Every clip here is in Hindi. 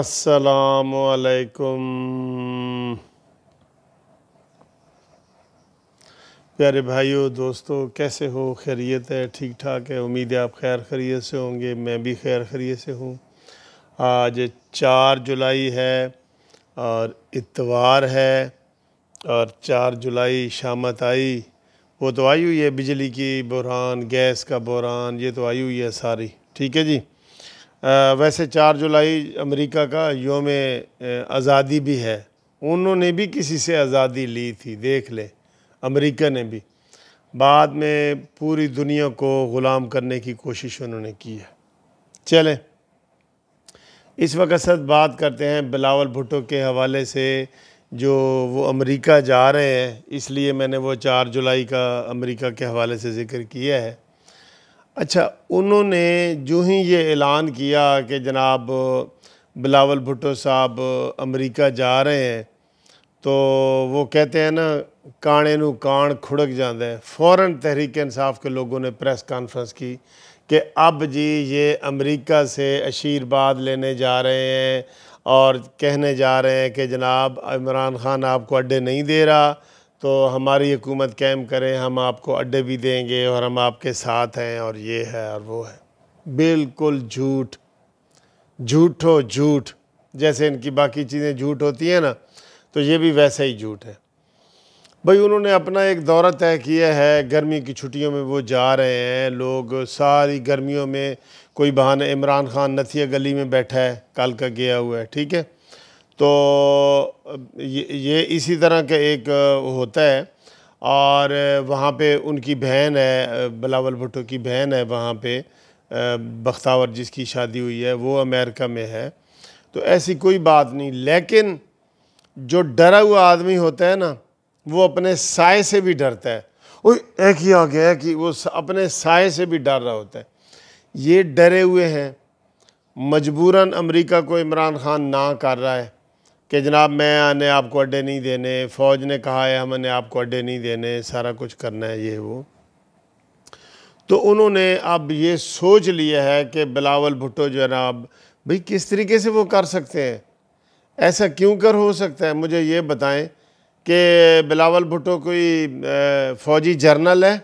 असलकुम प्यारे भाइयों दोस्तों कैसे हो खैरियत है ठीक ठाक है उम्मीद है आप खैर खरीत से होंगे मैं भी खैर खरीत से हूँ आज चार जुलाई है और इतवार है और चार जुलाई शामत आई वो तो आई हुई है बिजली की बहरान गैस का बहरान ये तो आई हुई है सारी ठीक है जी वैसे चार जुलाई अमेरिका का योम आज़ादी भी है उन्होंने भी किसी से आज़ादी ली थी देख ले अमेरिका ने भी बाद में पूरी दुनिया को ग़ुलाम करने की कोशिश उन्होंने की है चलें इस वक्त सर बात करते हैं बिलावल भुट्टो के हवाले से जो वो अमेरिका जा रहे हैं इसलिए मैंने वो चार जुलाई का अमेरिका के हवाले से ज़िक्र किया है अच्छा उन्होंने जो ही ये ऐलान किया कि जनाब बिलावल भुट्टो साहब अमेरिका जा रहे हैं तो वो कहते हैं ना काने नु कान खुड़क जाते हैं फ़ौर तहरीक इंसाफ के लोगों ने प्रेस कॉन्फ्रेंस की कि अब जी ये अमेरिका से आशीर्वाद लेने जा रहे हैं और कहने जा रहे हैं कि जनाब इमरान खान आपको अड्डे नहीं दे रहा तो हमारी हुकूमत कैम करें हम आपको अड्डे भी देंगे और हम आपके साथ हैं और ये है और वो है बिल्कुल झूठ झूठो झूठ जैसे इनकी बाकी चीज़ें झूठ होती हैं ना तो ये भी वैसा ही झूठ है भाई उन्होंने अपना एक दौरा तय किया है गर्मी की छुट्टियों में वो जा रहे हैं लोग सारी गर्मियों में कोई बहाना इमरान खान नथिया गली में बैठा है कल का गया हुआ है ठीक है तो ये, ये इसी तरह का एक होता है और वहाँ पे उनकी बहन है बलावल भुट्टो की बहन है वहाँ पे बख्तावर जिसकी शादी हुई है वो अमेरिका में है तो ऐसी कोई बात नहीं लेकिन जो डरा हुआ आदमी होता है ना वो अपने साय से भी डरता है वो एक ही आ गया कि वो अपने साय से भी डर रहा होता है ये डरे हुए हैं मजबूरन अमेरिका को इमरान खान ना कर रहा है कि जनाब मैं आने आपको अड्डे नहीं देने फ़ौज ने कहा है हमने आपको अड्डे नहीं देने सारा कुछ करना है ये वो तो उन्होंने अब ये सोच लिया है कि बिलावल भुट्टो जो है ना अब भाई किस तरीके से वो कर सकते हैं ऐसा क्यों कर हो सकता है मुझे ये बताएं कि बिलावल भुट्टो कोई फ़ौजी जर्नल है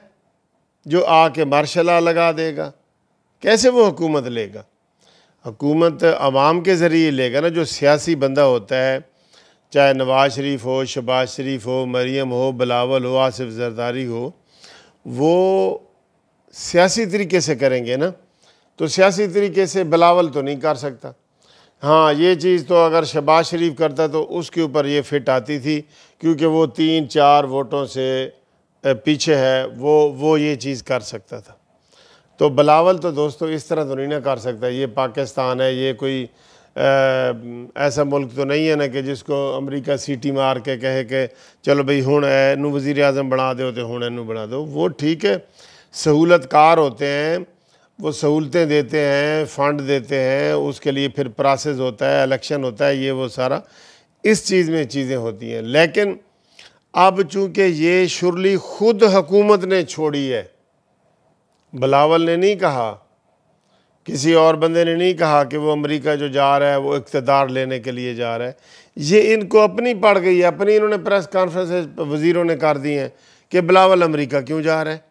जो आके मार्शल लगा देगा कैसे वो हुकूमत लेगा हकूमत आवाम के ज़रिए लेगा ना जो सियासी बंदा होता है चाहे नवाज शरीफ हो शबाज शरीफ हो मरीम हो बलावल हो आसिफ जरदारी हो वो सियासी तरीके से करेंगे ना तो सियासी तरीके से बलावल तो नहीं कर सकता हाँ ये चीज़ तो अगर शबाज शरीफ करता तो उसके ऊपर ये फिट आती थी क्योंकि वो तीन चार वोटों से पीछे है वो वो ये चीज़ कर सकता था तो बलावल तो दोस्तों इस तरह तो नहीं ना कर सकता ये पाकिस्तान है ये कोई आ, ऐसा मुल्क तो नहीं है ना कि जिसको अमरीका सीटी मार के कहे कि चलो भाई हूँ इनू वज़ी अजम बना दो तो हूँ इनू बना दो वो ठीक है सहूलतकार होते हैं वो सहूलतें देते हैं फंड देते हैं उसके लिए फिर प्रोसेस होता है इलेक्शन होता है ये वो सारा इस चीज़ में चीज़ें होती हैं लेकिन अब चूँकि ये शुरली ख़ुद हकूमत ने छोड़ी है बलावल ने नहीं कहा किसी और बंदे ने नहीं कहा कि वो अमेरिका जो जा रहा है वो इकतदार लेने के लिए जा रहा है ये इनको अपनी पड़ गई है अपनी इन्होंने प्रेस कॉन्फ्रेंस वज़ीरों ने कर दी हैं कि बिलावल अमेरिका क्यों जा रहा है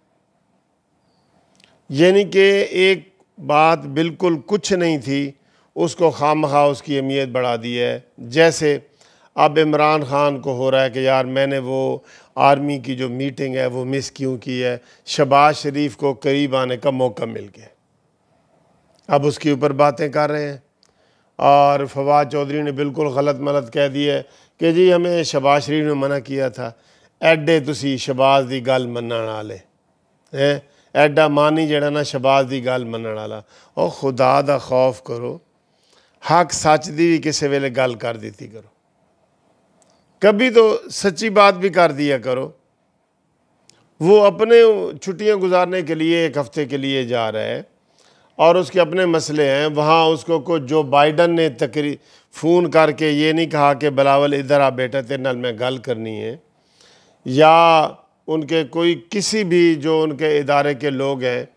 यानी कि एक बात बिल्कुल कुछ नहीं थी उसको खाम खा उसकी अहमियत बढ़ा दी है जैसे अब इमरान ख़ान को हो रहा है कि यार मैंने वो आर्मी की जो मीटिंग है वो मिस क्यों की है शबाज शरीफ को करीब आने का मौका मिल गया अब उसके ऊपर बातें कर रहे हैं और फवाद चौधरी ने बिल्कुल गलत मलत कह दी है कि जी हमें शबाज शरीफ ने मना किया था तुम शबाज की गल मन आए हैं एडा मान ही जड़ा ना शबाज की गल मन आला और खुदा का खौफ करो हक सच की भी किसी वेले गल कर दी करो कभी तो सच्ची बात भी कर दिया करो वो अपने छुट्टियां गुजारने के लिए एक हफ़्ते के लिए जा रहा है और उसके अपने मसले हैं वहाँ उसको को जो बाइडन ने तकरी फ़ोन करके ये नहीं कहा कि बलावल इधर आ बेटा तेरे नल में गल करनी है या उनके कोई किसी भी जो उनके इदारे के लोग हैं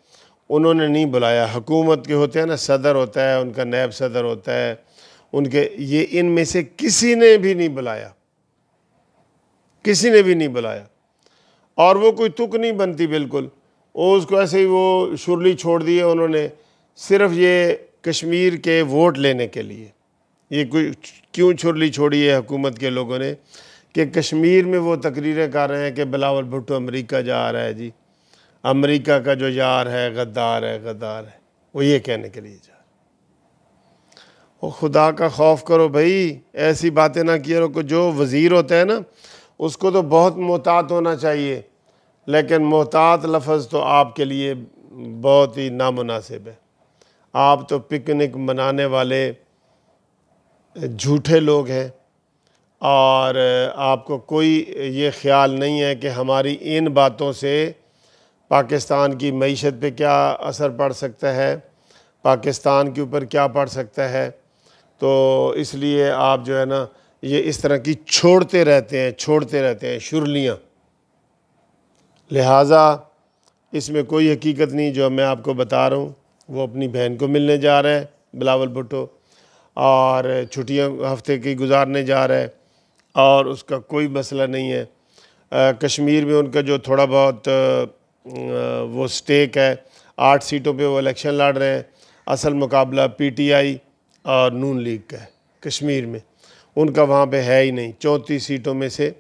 उन्होंने नहीं बुलाया हकूमत के होते हैं ना सदर होता है उनका नैब सदर होता है उनके ये इन में से किसी ने भी नहीं बुलाया किसी ने भी नहीं बुलाया और वो कोई तुक नहीं बनती बिल्कुल वो उसको ऐसे ही वो शुरली छोड़ दिए उन्होंने सिर्फ ये कश्मीर के वोट लेने के लिए ये कोई क्यों छुरली छोड़ी है हुकूमत के लोगों ने कि कश्मीर में वो तकरीरें कर रहे हैं कि बिलावल भुट्टो अमेरिका जा रहा है जी अमेरिका का जो यार है गद्दार है गद्दार है वो ये कहने के लिए जा रहा खुदा का खौफ करो भाई ऐसी बातें ना किया करो जो वज़ीर होता है ना उसको तो बहुत मोहतात होना चाहिए लेकिन मोहतात लफ्ज़ तो आपके लिए बहुत ही नामनासिब है आप तो पिकनिक मनाने वाले झूठे लोग हैं और आपको कोई ये ख़्याल नहीं है कि हमारी इन बातों से पाकिस्तान की मीशत पे क्या असर पड़ सकता है पाकिस्तान के ऊपर क्या पड़ सकता है तो इसलिए आप जो है ना ये इस तरह की छोड़ते रहते हैं छोड़ते रहते हैं शुरलियाँ लिहाजा इसमें कोई हकीकत नहीं जो मैं आपको बता रहा हूँ वो अपनी बहन को मिलने जा रहा है बिलावल भुट्टो और छुट्टियाँ हफ्ते की गुजारने जा रहा है और उसका कोई मसला नहीं है आ, कश्मीर में उनका जो थोड़ा बहुत आ, वो स्टेक है आठ सीटों पे वो इलेक्शन लड़ रहे हैं असल मुकाबला पीटीआई और नून लीग का है कश्मीर में उनका वहाँ पे है ही नहीं चौंतीस सीटों में से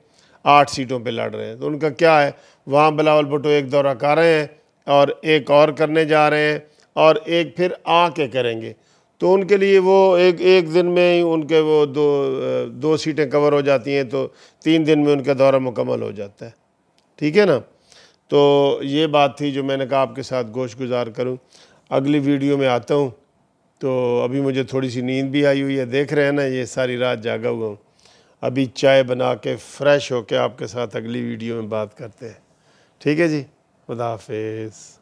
आठ सीटों पे लड़ रहे हैं तो उनका क्या है वहाँ बिलावल भुटो एक दौरा कर रहे हैं और एक और करने जा रहे हैं और एक फिर आके करेंगे तो उनके लिए वो एक एक दिन में ही उनके वो दो दो सीटें कवर हो जाती हैं तो तीन दिन में उनका दौरा मुकम्मल हो जाता है ठीक है ना तो ये बात थी जो मैंने कहा आपके साथ गोश गुजार करूँ अगली वीडियो में आता हूँ तो अभी मुझे थोड़ी सी नींद भी आई हुई है देख रहे हैं ना ये सारी रात जागा हुआ हूँ अभी चाय बना के फ़्रेश होके आपके साथ अगली वीडियो में बात करते हैं ठीक है जी खुदा हाफिज़